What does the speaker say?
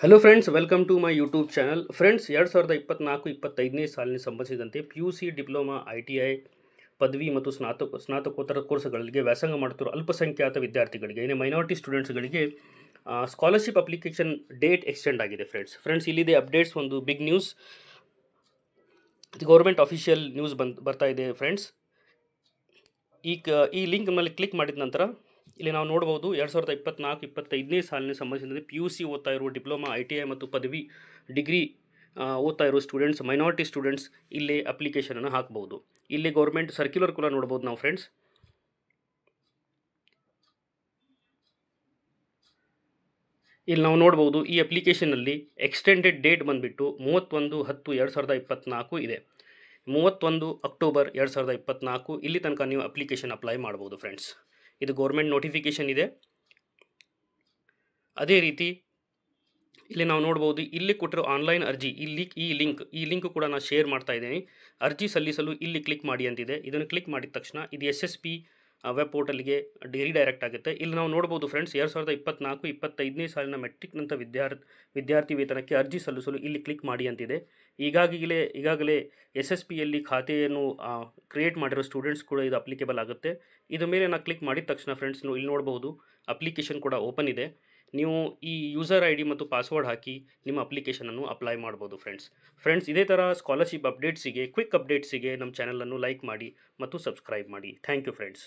hello friends welcome to my YouTube channel friends ಎರಡು ಸಾವಿರದ ಇಪ್ಪತ್ನಾಲ್ಕು ಇಪ್ಪತ್ತೈದನೇ ಸಾಲಿನ ಸಂಬಂಧಿಸಿದಂತೆ P U C diploma I T I ಪದವಿ ಮತ್ತು ಸ್ನಾತಕ ಸ್ನಾತಕೋತ್ತರ ಕೋರ್ಸ್ಗಳಿಗೆ ವ್ಯಾಸಂಗ ಮಾಡುತ್ತಿರುವ ಅಲ್ಪಸಂಖ್ಯಾತ ವಿದ್ಯಾರ್ಥಿಗಳಿಗೆ ಏನೇ ಮೈನಾರಿಟಿ ಸ್ಟೂಡೆಂಟ್ಸ್ಗಳಿಗೆ ಸ್ಕಾಲರ್ಶಿಪ್ ಅಪ್ಲಿಕೇಶನ್ ಡೇಟ್ ಎಕ್ಸ್ಟೆಂಡ್ ಆಗಿದೆ ಫ್ರೆಂಡ್ಸ್ ಫ್ರೆಂಡ್ಸ್ ಇಲ್ಲಿದೆ ಅಪ್ಡೇಟ್ಸ್ ಒಂದು big news government official news ಬಂದು ಬರ್ತಾ ಇದೆ ಫ್ರೆಂಡ್ಸ್ ಈ ಕ ಈ ಲಿಂಕ್ ಮೇಲೆ ಕ್ಲಿಕ್ ಮಾಡಿದ ನಂತರ ಇಲ್ಲಿ ನಾವು ನೋಡ್ಬೋದು ಎರಡು ಸಾವಿರದ ಇಪ್ಪತ್ನಾಲ್ಕು ಇಪ್ಪತ್ತೈದನೇ ಸಾಲಿನ ಸಂಬಂಧಿಸಿದಂತೆ ಪಿ ಯು ಸಿ ಓದ್ತಾ ಇರುವ ಡಿಪ್ಲೊಮಾ ಐ ಟಿ ಐ ಮತ್ತು ಪದವಿ ಡಿಗ್ರಿ ಓದ್ತಾ ಇರೋ ಸ್ಟೂಡೆಂಟ್ಸ್ ಮೈನಾರಿಟಿ ಸ್ಟೂಡೆಂಟ್ಸ್ ಇಲ್ಲಿ ಅಪ್ಲಿಕೇಶನನ್ನು ಹಾಕ್ಬೋದು ಇಲ್ಲಿ ಗೌರ್ಮೆಂಟ್ ಸರ್ಕ್ಯುಲರ್ ಕೂಡ ನೋಡ್ಬೋದು ನಾವು ಫ್ರೆಂಡ್ಸ್ ಇಲ್ಲಿ ನಾವು ನೋಡ್ಬೋದು ಈ ಅಪ್ಲಿಕೇಶನಲ್ಲಿ ಎಕ್ಸ್ಟೆಂಡೆಡ್ ಡೇಟ್ ಬಂದುಬಿಟ್ಟು ಮೂವತ್ತೊಂದು ಹತ್ತು ಎರಡು ಸಾವಿರದ ಇಪ್ಪತ್ತ್ನಾಲ್ಕು ಇದೆ ಮೂವತ್ತೊಂದು ಅಕ್ಟೋಬರ್ ಎರಡು ಸಾವಿರದ ಇಪ್ಪತ್ನಾಲ್ಕು ಇಲ್ಲಿ ತನಕ ನೀವು ಅಪ್ಲಿಕೇಶನ್ ಅಪ್ಲೈ ಮಾಡ್ಬೋದು ಫ್ರೆಂಡ್ಸ್ ಇದು ಗೌರ್ಮೆಂಟ್ ನೋಟಿಫಿಕೇಶನ್ ಇದೆ ಅದೇ ರೀತಿ ಇಲ್ಲಿ ನಾವು ನೋಡ್ಬೋದು ಇಲ್ಲಿ ಕೊಟ್ಟಿರೋ ಆನ್ಲೈನ್ ಅರ್ಜಿ ಇಲ್ಲಿ ಈ ಲಿಂಕ್ ಈ ಲಿಂಕ್ ಕೂಡ ನಾನು ಶೇರ್ ಮಾಡ್ತಾ ಇದ್ದೀನಿ ಅರ್ಜಿ ಸಲ್ಲಿಸಲು ಇಲ್ಲಿ ಕ್ಲಿಕ್ ಮಾಡಿ ಅಂತಿದೆ ಇದನ್ನು ಕ್ಲಿಕ್ ಮಾಡಿದ ತಕ್ಷಣ ಇದು ಎಸ್ ಎಸ್ ಪಿ ವೆಬ್ ಪೋರ್ಟಲ್ಗೆ ರಿಡೈರೆಕ್ಟ್ ಆಗುತ್ತೆ ಇಲ್ಲಿ ನಾವು ನೋಡ್ಬೋದು ಫ್ರೆಂಡ್ಸ್ ಎರಡು ಸಾವಿರದ ಇಪ್ಪತ್ನಾಲ್ಕು ಇಪ್ಪತ್ತೈದನೇ ಸಾಲಿನ ಮೆಟ್ರಿಕ್ನಂಥ ವಿದ್ಯಾರ್ಥ ವಿದ್ಯಾರ್ಥಿ ವಿದ್ಯಾರ್ಥಿ ವೇತನಕ್ಕೆ ಅರ್ಜಿ ಸಲ್ಲಿಸಲು ಇಲ್ಲಿ ಕ್ಲಿಕ್ ಮಾಡಿ ಅಂತಿದೆ ಈಗಾಗಲೇ ಈಗಾಗಲೇ ಎಸ್ ಎಸ್ ಪಿಯಲ್ಲಿ ಖಾತೆಯನ್ನು ಕ್ರಿಯೇಟ್ ಮಾಡಿರೋ ಸ್ಟೂಡೆಂಟ್ಸ್ ಕೂಡ ಇದು ಅಪ್ಲಿಕೇಬಲ್ ಆಗುತ್ತೆ ಇದು ಮೇಲೆ ನಾನು ಕ್ಲಿಕ್ ಮಾಡಿದ ತಕ್ಷಣ ಫ್ರೆಂಡ್ಸ್ ನೀವು ಇಲ್ಲಿ ನೋಡ್ಬೋದು ಅಪ್ಲಿಕೇಶನ್ ಕೂಡ ಓಪನ್ ಇದೆ ನೀವು ಈ ಯೂಸರ್ ಐ ಡಿ ಮತ್ತು ಪಾಸ್ವರ್ಡ್ ಹಾಕಿ ನಿಮ್ಮ ಅಪ್ಲಿಕೇಶನನ್ನು ಅಪ್ಲೈ ಮಾಡ್ಬೋದು ಫ್ರೆಂಡ್ಸ್ ಫ್ರೆಂಡ್ಸ್ ಇದೇ ಥರ ಸ್ಕಾಲರ್ಶಿಪ್ ಅಪ್ಡೇಟ್ಸಿಗೆ ಕ್ವಿಕ್ ಅಪ್ಡೇಟ್ಸಿಗೆ ನಮ್ಮ ಚಾನಲನ್ನು ಲೈಕ್ ಮಾಡಿ ಮತ್ತು ಸಬ್ಸ್ಕ್ರೈಬ್ ಮಾಡಿ ಥ್ಯಾಂಕ್ ಯು ಫ್ರೆಂಡ್ಸ್